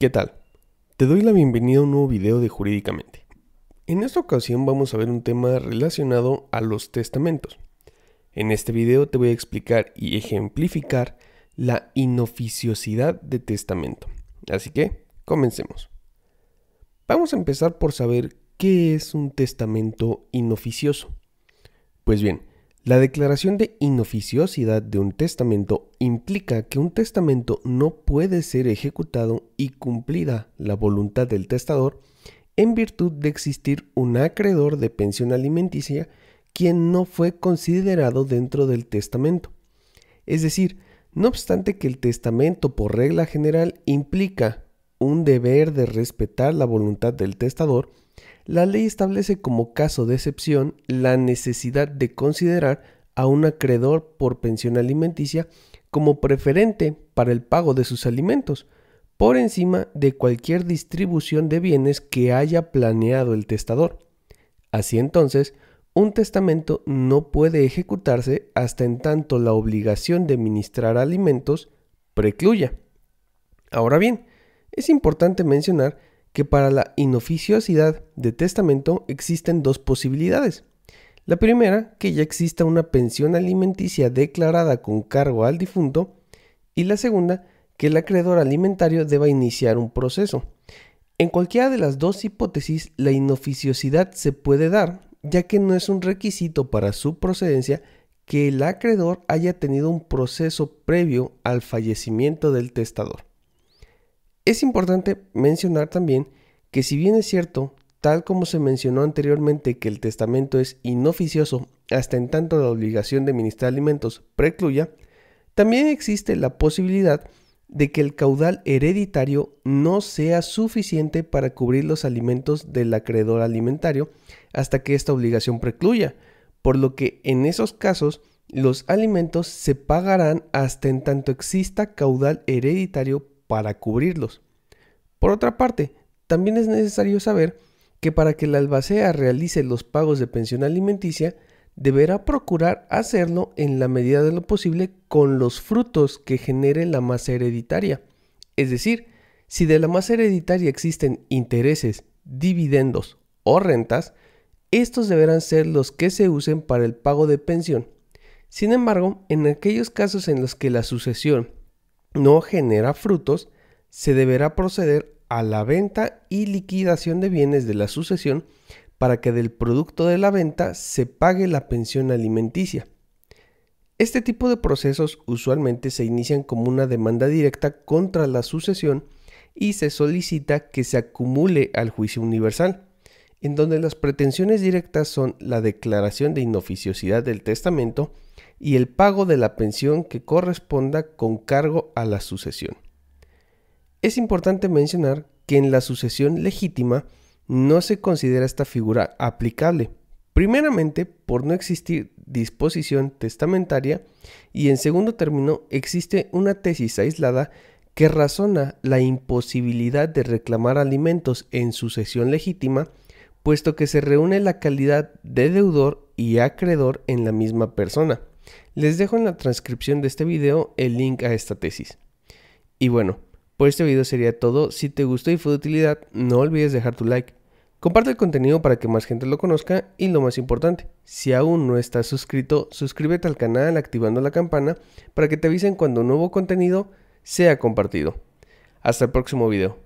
¿Qué tal? Te doy la bienvenida a un nuevo video de Jurídicamente. En esta ocasión vamos a ver un tema relacionado a los testamentos. En este video te voy a explicar y ejemplificar la inoficiosidad de testamento. Así que, comencemos. Vamos a empezar por saber qué es un testamento inoficioso. Pues bien, la declaración de inoficiosidad de un testamento implica que un testamento no puede ser ejecutado y cumplida la voluntad del testador en virtud de existir un acreedor de pensión alimenticia quien no fue considerado dentro del testamento. Es decir, no obstante que el testamento por regla general implica un deber de respetar la voluntad del testador, la ley establece como caso de excepción la necesidad de considerar a un acreedor por pensión alimenticia como preferente para el pago de sus alimentos, por encima de cualquier distribución de bienes que haya planeado el testador. Así entonces, un testamento no puede ejecutarse hasta en tanto la obligación de ministrar alimentos precluya. Ahora bien, es importante mencionar que para la inoficiosidad de testamento existen dos posibilidades. La primera, que ya exista una pensión alimenticia declarada con cargo al difunto, y la segunda, que el acreedor alimentario deba iniciar un proceso. En cualquiera de las dos hipótesis, la inoficiosidad se puede dar, ya que no es un requisito para su procedencia que el acreedor haya tenido un proceso previo al fallecimiento del testador. Es importante mencionar también que si bien es cierto, tal como se mencionó anteriormente que el testamento es inoficioso hasta en tanto la obligación de ministrar alimentos precluya, también existe la posibilidad de que el caudal hereditario no sea suficiente para cubrir los alimentos del acreedor alimentario hasta que esta obligación precluya, por lo que en esos casos los alimentos se pagarán hasta en tanto exista caudal hereditario para cubrirlos. Por otra parte, también es necesario saber que para que la albacea realice los pagos de pensión alimenticia, deberá procurar hacerlo en la medida de lo posible con los frutos que genere la masa hereditaria. Es decir, si de la masa hereditaria existen intereses, dividendos o rentas, estos deberán ser los que se usen para el pago de pensión. Sin embargo, en aquellos casos en los que la sucesión no genera frutos, se deberá proceder a la venta y liquidación de bienes de la sucesión para que del producto de la venta se pague la pensión alimenticia. Este tipo de procesos usualmente se inician como una demanda directa contra la sucesión y se solicita que se acumule al juicio universal en donde las pretensiones directas son la declaración de inoficiosidad del testamento y el pago de la pensión que corresponda con cargo a la sucesión. Es importante mencionar que en la sucesión legítima no se considera esta figura aplicable, primeramente por no existir disposición testamentaria y en segundo término existe una tesis aislada que razona la imposibilidad de reclamar alimentos en sucesión legítima puesto que se reúne la calidad de deudor y acreedor en la misma persona. Les dejo en la transcripción de este video el link a esta tesis. Y bueno, por este video sería todo. Si te gustó y fue de utilidad, no olvides dejar tu like. Comparte el contenido para que más gente lo conozca y lo más importante, si aún no estás suscrito, suscríbete al canal activando la campana para que te avisen cuando nuevo contenido sea compartido. Hasta el próximo video.